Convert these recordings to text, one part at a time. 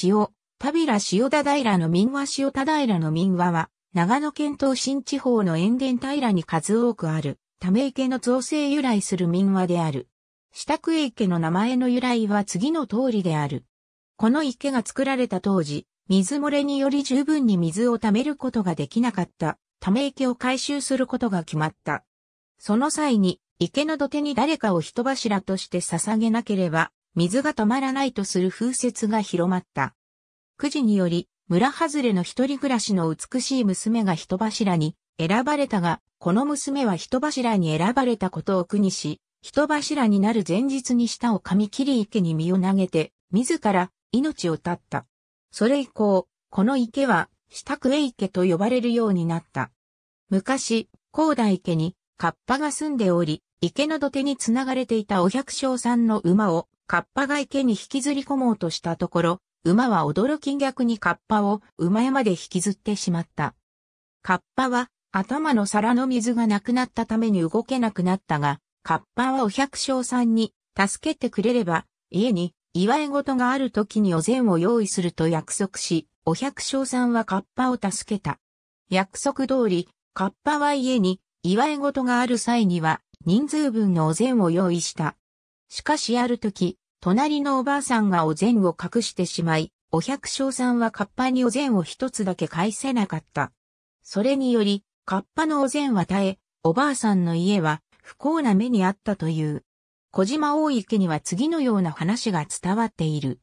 塩、田平塩田平の民話塩田平の民話は、長野県東新地方の塩田平に数多くある、ため池の造成由来する民話である。支度池の名前の由来は次の通りである。この池が作られた当時、水漏れにより十分に水を貯めることができなかった、ため池を回収することが決まった。その際に、池の土手に誰かを人柱として捧げなければ水が止まらないとする風説が広まった。くじにより、村外れの一人暮らしの美しい娘が人柱に選ばれたが、この娘は人柱に選ばれたことを苦にし、人柱になる前日に舌を噛み切り池に身を投げて、自ら命を絶った。それ以降、この池は、下クえ池と呼ばれるようになった。昔、高大池に、カッパが住んでおり、池の土手につながれていたお百姓さんの馬をカッパが池に引きずり込もうとしたところ、馬は驚き逆にカッパを馬山で引きずってしまった。カッパは頭の皿の水がなくなったために動けなくなったが、カッパはお百姓さんに助けてくれれば、家に祝い事がある時にお膳を用意すると約束し、お百姓さんはカッパを助けた。約束通り、カッパは家に祝い事がある際には人数分のお膳を用意した。しかしある時、隣のおばあさんがお膳を隠してしまい、お百姓さんはカッパにお膳を一つだけ返せなかった。それにより、カッパのお膳は耐え、おばあさんの家は不幸な目にあったという。小島大池には次のような話が伝わっている。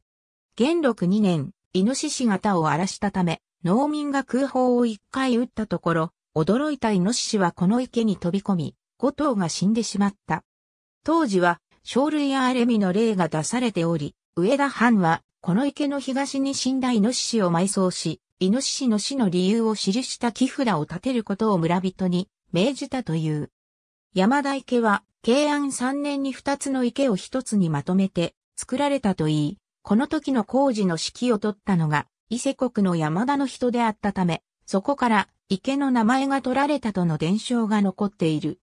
元禄二年、イノシシ型を荒らしたため、農民が空砲を一回撃ったところ、驚いたイノシシはこの池に飛び込み、五頭が死んでしまった。当時は生類やレミの例が出されており、上田藩は、この池の東に死んだイノシシを埋葬し、イノシシの死の理由を記した木札を立てることを村人に命じたという。山田池は、慶安3年に2つの池を1つにまとめて作られたといい、この時の工事の指揮を取ったのが、伊勢国の山田の人であったため、そこから池の名前が取られたとの伝承が残っている。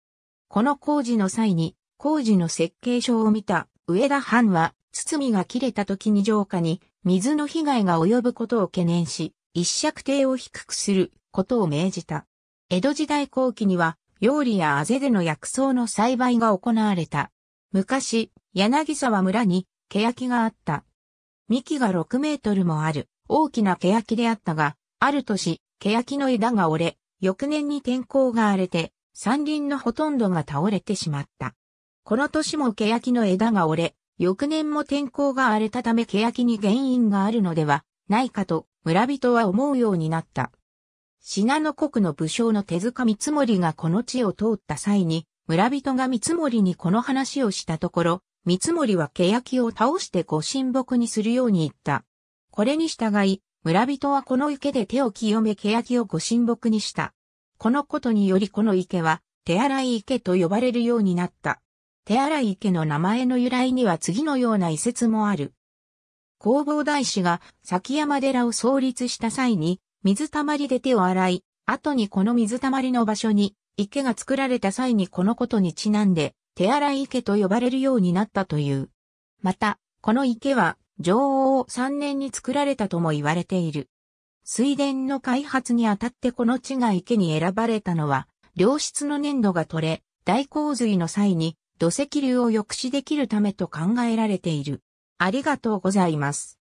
この工事の際に、工事の設計書を見た上田藩は、包みが切れた時に浄化に水の被害が及ぶことを懸念し、一尺堤を低くすることを命じた。江戸時代後期には、料理やあぜでの薬草の栽培が行われた。昔、柳沢村に、欅があった。幹が6メートルもある、大きな欅であったが、ある年、欅の枝が折れ、翌年に天候が荒れて、山林のほとんどが倒れてしまった。この年も欅の枝が折れ、翌年も天候が荒れたため欅に原因があるのではないかと村人は思うようになった。信濃国の武将の手塚三森がこの地を通った際に、村人が三森にこの話をしたところ、三森は欅を倒してご神木にするように言った。これに従い、村人はこの池で手を清め欅をご神木にした。このことによりこの池は手洗い池と呼ばれるようになった。手洗池の名前の由来には次のような遺説もある。弘法大師が崎山寺を創立した際に、水たまりで手を洗い、後にこの水たまりの場所に池が作られた際にこのことにちなんで、手洗池と呼ばれるようになったという。また、この池は、上王3年に作られたとも言われている。水田の開発にあたってこの地が池に選ばれたのは、良質の粘土が取れ、大洪水の際に土石流を抑止できるためと考えられている。ありがとうございます。